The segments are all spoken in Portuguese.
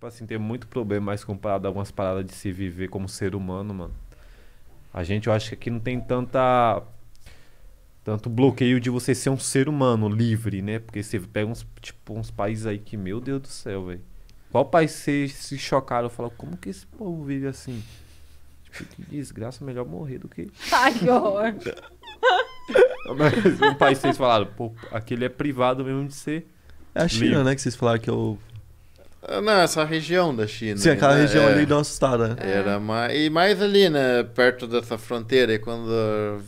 Tipo assim, tem muito problema mais comparado a algumas paradas de se viver como ser humano, mano. A gente, eu acho que aqui não tem tanta. Tanto bloqueio de você ser um ser humano livre, né? Porque você pega uns, tipo, uns países aí que, meu Deus do céu, velho. Qual país vocês se chocaram? Eu falo, como que esse povo vive assim? Tipo, que desgraça, melhor morrer do que. Ai, que horror! Mas um país vocês falaram, pô, aquele é privado mesmo de ser. É a China, livre. né? Que vocês falaram que é o ah, não, essa região da China. Sim, aquela né? região é, ali deu uma assustada. É. Era mais, e mais ali, né, perto dessa fronteira. E quando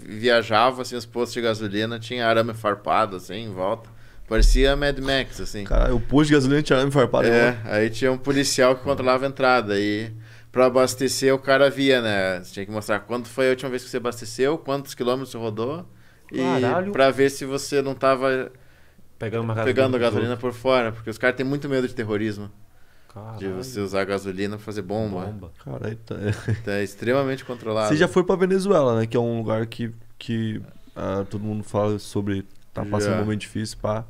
viajava, assim, os postos de gasolina tinha arame farpado, assim, em volta. Parecia Mad Max, assim. Cara, o posto de gasolina tinha arame farpado. É, aí tinha um policial que controlava a entrada. E para abastecer, o cara via, né? Você tinha que mostrar quanto foi a última vez que você abasteceu, quantos quilômetros você rodou. Caralho. E para ver se você não tava Pegando, uma gasolina, pegando por gasolina por fora, porque os caras têm muito medo de terrorismo. Caralho. De você usar gasolina pra fazer bomba. bomba. Caralho, tá... Então é extremamente controlado. Você já foi pra Venezuela, né? Que é um lugar que, que ah, todo mundo fala sobre tá passando já. um momento difícil, pra.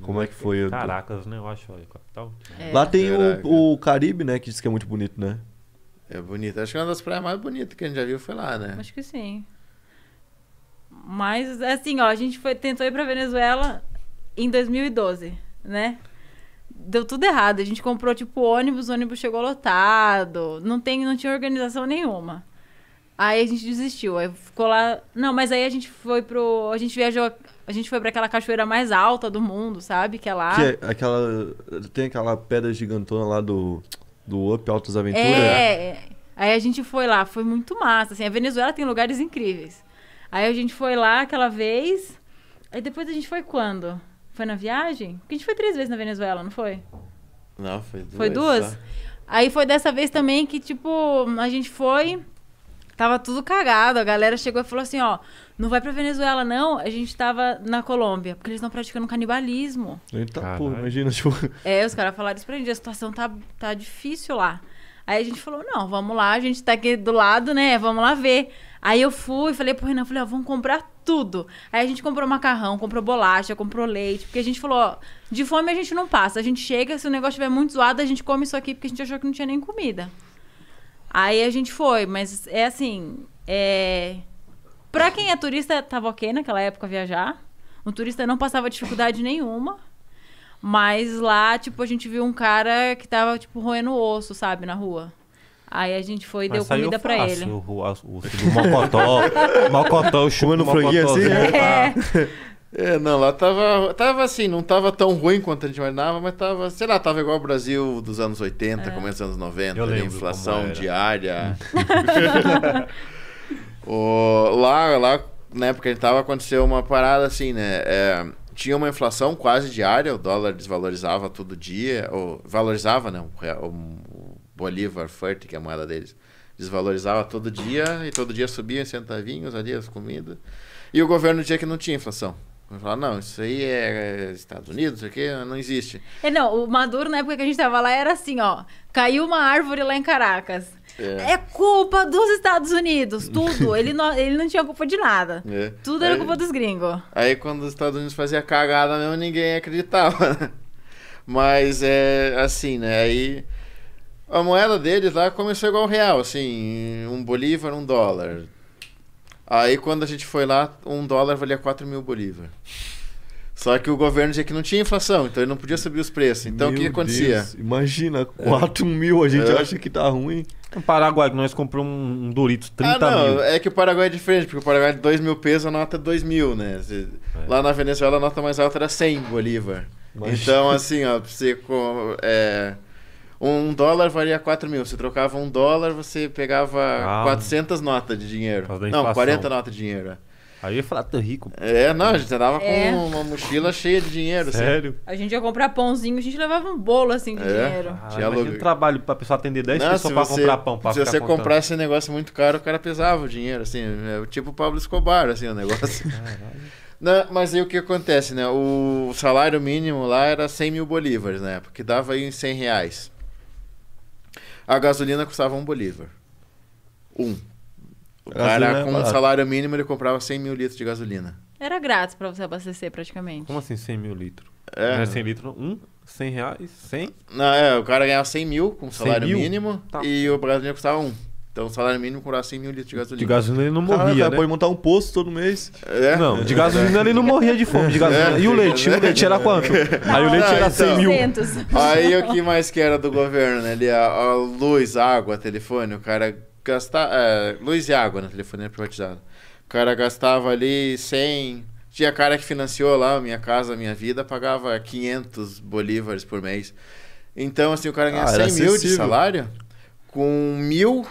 Como é que foi? Caracas, né? Eu acho, capital. É. Lá tem o, o, Caribe, né? Que diz que é muito bonito, né? É bonito. Acho que é uma das praias mais bonitas que a gente já viu foi lá, né? Acho que sim. Mas, assim, ó, a gente foi, tentou ir pra Venezuela, em 2012, né? Deu tudo errado. A gente comprou, tipo, ônibus, o ônibus chegou lotado. Não, tem, não tinha organização nenhuma. Aí a gente desistiu. Aí ficou lá. Não, mas aí a gente foi pro. A gente viajou. A gente foi para aquela cachoeira mais alta do mundo, sabe? Que é lá. Que é aquela. Tem aquela pedra gigantona lá do. Do Up Altas Aventuras. É, é. Aí a gente foi lá. Foi muito massa. Assim, a Venezuela tem lugares incríveis. Aí a gente foi lá aquela vez. Aí depois a gente foi quando? Foi na viagem? Porque a gente foi três vezes na Venezuela, não foi? Não, foi duas. Foi duas? Só. Aí foi dessa vez também que, tipo, a gente foi. Tava tudo cagado. A galera chegou e falou assim: ó, não vai pra Venezuela, não. A gente tava na Colômbia, porque eles estão praticando canibalismo. Eita Caralho. imagina, tipo. É, os caras falaram isso pra gente: a situação tá, tá difícil lá. Aí a gente falou: não, vamos lá, a gente tá aqui do lado, né? Vamos lá ver. Aí eu fui, falei pro Renan: falei, ó, vamos comprar tudo. Aí a gente comprou macarrão, comprou bolacha, comprou leite, porque a gente falou, ó, de fome a gente não passa. A gente chega, se o negócio estiver muito zoado, a gente come isso aqui, porque a gente achou que não tinha nem comida. Aí a gente foi, mas é assim, é... Pra quem é turista, tava ok naquela época viajar. Um turista não passava dificuldade nenhuma. Mas lá, tipo, a gente viu um cara que tava, tipo, roendo osso, sabe, na rua. Aí a gente foi e deu comida pra ele. O, o, o, o mocotó, mocotó, o chumbo no franguinho assim. É. é. não, lá tava, tava assim, não tava tão ruim quanto a gente imaginava, mas tava, sei lá, tava igual o Brasil dos anos 80, é. começo dos anos 90, ali, inflação diária. Hum. o, lá, lá, na época a gente tava, aconteceu uma parada assim, né? É, tinha uma inflação quase diária, o dólar desvalorizava todo dia, ou valorizava, né? O, Bolívar Forte, que é a moeda deles. Desvalorizava todo dia e todo dia subia em centavinhos ali as comidas. E o governo dizia que não tinha inflação. Vai falar, não, isso aí é, é Estados Unidos, isso aqui não existe. É, não, o Maduro, na época que a gente tava lá, era assim, ó. Caiu uma árvore lá em Caracas. É, é culpa dos Estados Unidos, tudo. ele, não, ele não tinha culpa de nada. É. Tudo era aí, culpa dos gringos. Aí quando os Estados Unidos fazia cagada mesmo, ninguém acreditava. Né? Mas é assim, né? Aí a moeda deles lá começou igual real, assim, um bolívar, um dólar. Aí quando a gente foi lá, um dólar valia 4 mil bolívar. Só que o governo dizia que não tinha inflação, então ele não podia subir os preços. Então Meu o que acontecia? Deus, imagina, 4 é. mil, a gente é. acha que tá ruim. No Paraguai, que nós compramos um Doritos, 30 ah, não, mil. É que o Paraguai é diferente, porque o Paraguai é de 2 mil pesos, a nota é 2 mil, né? É. Lá na Venezuela a nota mais alta era 100 bolívar. Imagina. Então assim, ó, você... É um dólar valia 4 mil. Você trocava um dólar, você pegava ah, 400 notas de dinheiro. Não, 40 notas de dinheiro. É. Aí eu ia falar, tô é rico. É, não, a gente andava é. com uma mochila cheia de dinheiro. Assim. Sério? Assim. A gente ia comprar pãozinho, a gente levava um bolo assim de é. dinheiro. Ah, Tinha trabalho pra pessoa atender 10 não, pessoas pra você, comprar pão. Pra se você comprasse comprar esse negócio muito caro, o cara pesava o dinheiro, assim. É tipo o Pablo Escobar, assim, o negócio. não, mas aí o que acontece, né? O salário mínimo lá era 100 mil bolívares na época, que dava aí 100 reais. A gasolina custava um bolívar. Um. O cara, é com um salário mínimo, ele comprava 100 mil litros de gasolina. Era grátis pra você abastecer, praticamente. Como assim 100 mil litros? É. Não é era 100 litros, um? 100 reais? 100? Não, é, o cara ganhava 100 mil com salário mil? mínimo tá. e o gasolina custava um. Então, salário mínimo com 100 mil litros de gasolina. De gasolina ele não morria. Cara, né? Pode montar um posto todo mês. É? Não, de gasolina ele não morria de fome. De gasolina. É, e o leite? É, o leite era quanto? Aí o leite não, ah, era então, 100 mil. Aí o que mais que era do governo, né? Ali, a, a luz, água, telefone, o cara gastava. É, luz e água na telefonia né? privatizada. O cara gastava ali 100. Tinha cara que financiou lá Minha Casa Minha Vida, pagava 500 bolívares por mês. Então, assim, o cara ganha ah, 100 mil de salário com mil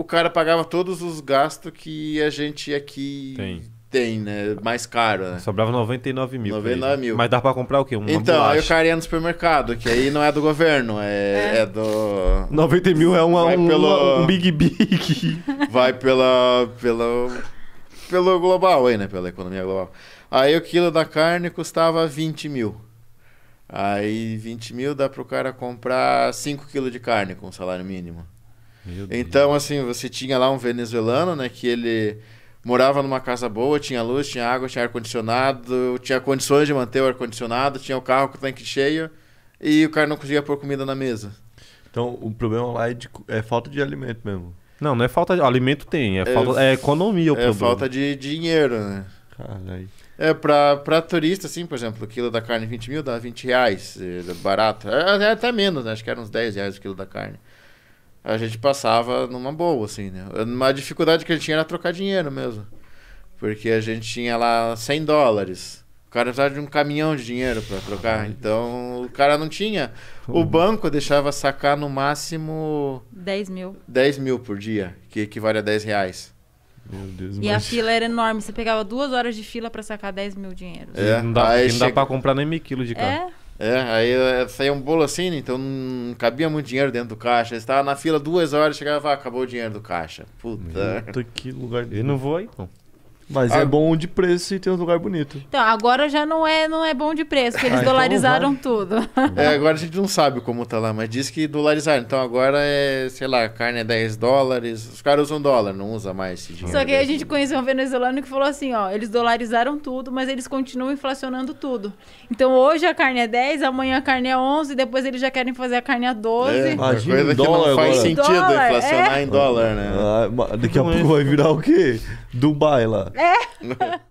o cara pagava todos os gastos que a gente aqui tem, tem né? Mais caro, né? Sobrava 99 mil. 99 mil. Mas dá pra comprar o quê? Uma então, bolacha. aí o cara ia no supermercado, que aí não é do governo, é, é. é do. 90 mil é uma, um, pelo... um Big Big. Vai pela, pela. pelo global aí, né? Pela economia global. Aí o quilo da carne custava 20 mil. Aí 20 mil dá pro cara comprar 5 quilos de carne com salário mínimo. Então, assim, você tinha lá um venezuelano, né, que ele morava numa casa boa, tinha luz, tinha água, tinha ar-condicionado, tinha condições de manter o ar-condicionado, tinha o carro com o tanque cheio e o cara não conseguia pôr comida na mesa. Então, o problema lá é, de, é falta de alimento mesmo. Não, não é falta de alimento, tem. É, é falta, é, é economia o é problema. É falta de dinheiro, né? Caralho. É, pra, pra turista, assim, por exemplo, o quilo da carne 20 mil dá 20 reais, é, barato. É, até menos, né? Acho que era uns 10 reais o quilo da carne a gente passava numa boa, assim, né? Uma dificuldade que ele tinha era trocar dinheiro mesmo. Porque a gente tinha lá 100 dólares. O cara precisava de um caminhão de dinheiro para trocar. Então, o cara não tinha. O banco deixava sacar no máximo... 10 mil. 10 mil por dia, que equivale a 10 reais. Meu Deus, e mas... a fila era enorme. Você pegava duas horas de fila para sacar 10 mil dinheiros. É, não dá, aí dá pra comprar nem meio quilo de carro. É, é, aí eh, saía um bolo assim, então não cabia muito dinheiro dentro do caixa. Estava na fila duas horas, chegava, ah, acabou o dinheiro do caixa. Puta. Puta que lugar. Eu não vou aí, não. Mas ah, é bom de preço e tem um lugar bonito. Então, agora já não é, não é bom de preço, porque eles ah, então dolarizaram tudo. É, agora a gente não sabe como tá lá, mas diz que dolarizaram. Então agora é, sei lá, carne é 10 dólares. Os caras usam dólar, não usa mais esse dinheiro. Só que a gente conheceu um venezuelano que falou assim, ó, eles dolarizaram tudo, mas eles continuam inflacionando tudo. Então hoje a carne é 10, amanhã a carne é 11, depois eles já querem fazer a carne a 12. É, Imagina, coisa que não faz agora. sentido dólar, é. inflacionar é? em dólar, né? Ah, daqui a pouco é. vai virar o quê? Dubai lá. É.